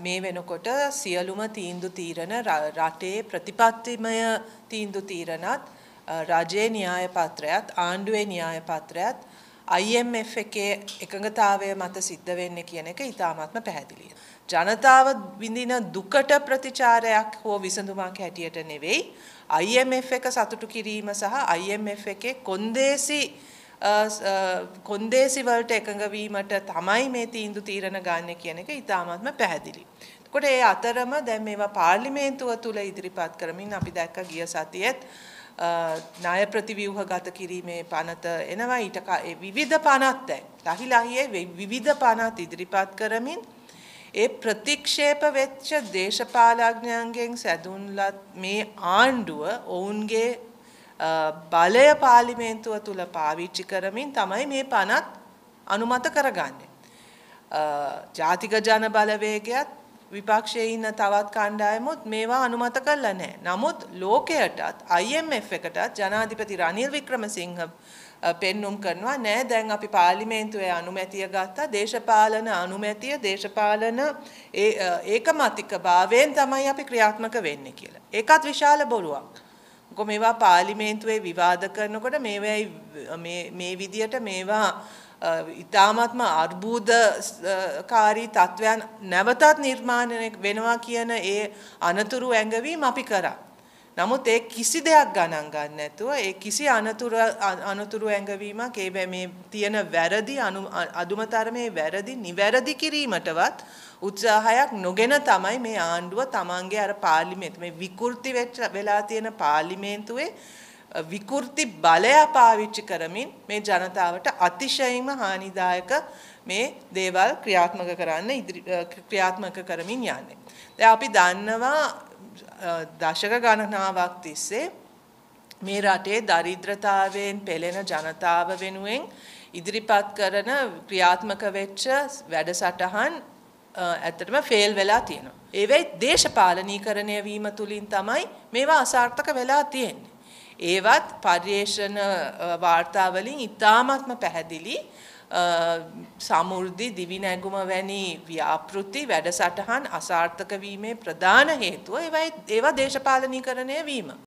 මේ වෙනකොට සියලුම තීන්දු තීරණ රටේ ප්‍රතිපත්තිමය තීන්දු තීරණත් රජයේ න්‍යාය පත්‍රයත් ආණ්ඩුවේ න්‍යාය පත්‍රයත් IMF එකේ එකඟතාවය මත සිද්ධ වෙන්නේ කියන එක ඉතාමත්ම පැහැදිලියි. ජනතාව විඳින දුකට ප්‍රතිචාරයක් හෝ විසඳුමක් හැටියට නෙවෙයි IMF එක සතුටු කිරීම සහ IMF එකේ කොන්දේසි කොන්දේසි වලට එකඟ වීමට තමයි මේ තීන්දුව තීරණ ගන්න කියන එක ඉතාමත්ම පැහැදිලි. එතකොට ඒ අතරම දැන් මේවා පාර්ලිමේන්තුව තුල ඉදිරිපත් කරමින් අපි දැක්ක ගිය සතියේත් ණය ප්‍රතිව්‍යුහගත කිරීමේ පනත එනවා ඊට විවිධ පනත් දැන්. ලහි ලහියේ විවිධ පනත් ඉදිරිපත් කරමින් ඒ ප්‍රතික්ෂේප වෙච්ච දේශපාලඥයන්ගෙන් සැදුන්ලත් මේ ආණ්ඩුව ඔවුන්ගේ බලය පාර්ලිමේන්තුව තුල පාවිච්චි කරමින් තමයි මේ පනත් අනුමත කරගන්නේ. ජාතික ජන බලවේගයත් විපක්ෂයේ ඉන්න තවත් කණ්ඩායමොත් මේවා අනුමත කළා නැහැ. නමුත් ලෝකයටත් IMF එකටත් ජනාධිපති රනිල් වික්‍රමසිංහ පෙන්눔 කරනවා නෑ දැන් අපි පාර්ලිමේන්තුවේ අනුමැතිය ගත්තා දේශපාලන අනුමැතිය දේශපාලන ඒකමතික භාවයෙන් තමයි අපි ක්‍රියාත්මක වෙන්නේ කියලා. ඒකත් විශාල බොරුවක්. මොකෝ මේවා පාර්ලිමේන්තුවේ විවාද කරනකොට මේවැයි මේ විදියට මේවා ඉතාමත්ම අර්බූදකාරී තත්ත්වයන් නැවතත් නිර්මාණය වෙනවා කියන ඒ අනතුරු ඇඟවීම අපි කරා. නමුත් ඒ කිසි දෙයක් ගණන් ගන්න නැතුව ඒ කිසි අනතුරු අනතුරු ඇඟවීමක් ඒ මේ තියෙන වැරදි අදුම තරමේ වැරදි නිවැරදි කිරීමටවත් උත්සාහයක් නොගෙන තමයි මේ ආණ්ඩුව තමන්ගේ අර පාර්ලිමේන්තු මේ විකෘති වෙලා තියෙන පාර්ලිමේන්තුවේ විකෘති බලය පාවිච්චි කරමින් මේ ජනතාවට අතිශයින්ම හානිදායක මේ දේවල් ක්‍රියාත්මක කරන්න ක්‍රියාත්මක කරමින් යන්නේ. දැන් අපි දන්නවා දශක ගණනාවක් තිස්සේ මේ රටේ දරිද්‍රතාවයෙන් පෙළෙන ජනතාව වෙනුවෙන් ඉදිරිපත් කරන ක්‍රියාත්මක වෙච්ච වැඩසටහන් ඇත්තටම ෆේල් වෙලා තියෙනවා. ඒවයි දේශපාලනීකරණය වීම තුලින් තමයි මේවා අසාර්ථක වෙලා තියෙන්නේ. ඒවත් පර්යේෂණ වාර්තාවලින් ඉතාමත්ම පැහැදිලි සමෘද්ධි දිවි නැගුම වැනි ව්‍යාපෘති වැඩසටහන් අසාර්ථක වීමේ ප්‍රධාන හේතුව ඒවා දේශපාලනීකරණය වීම.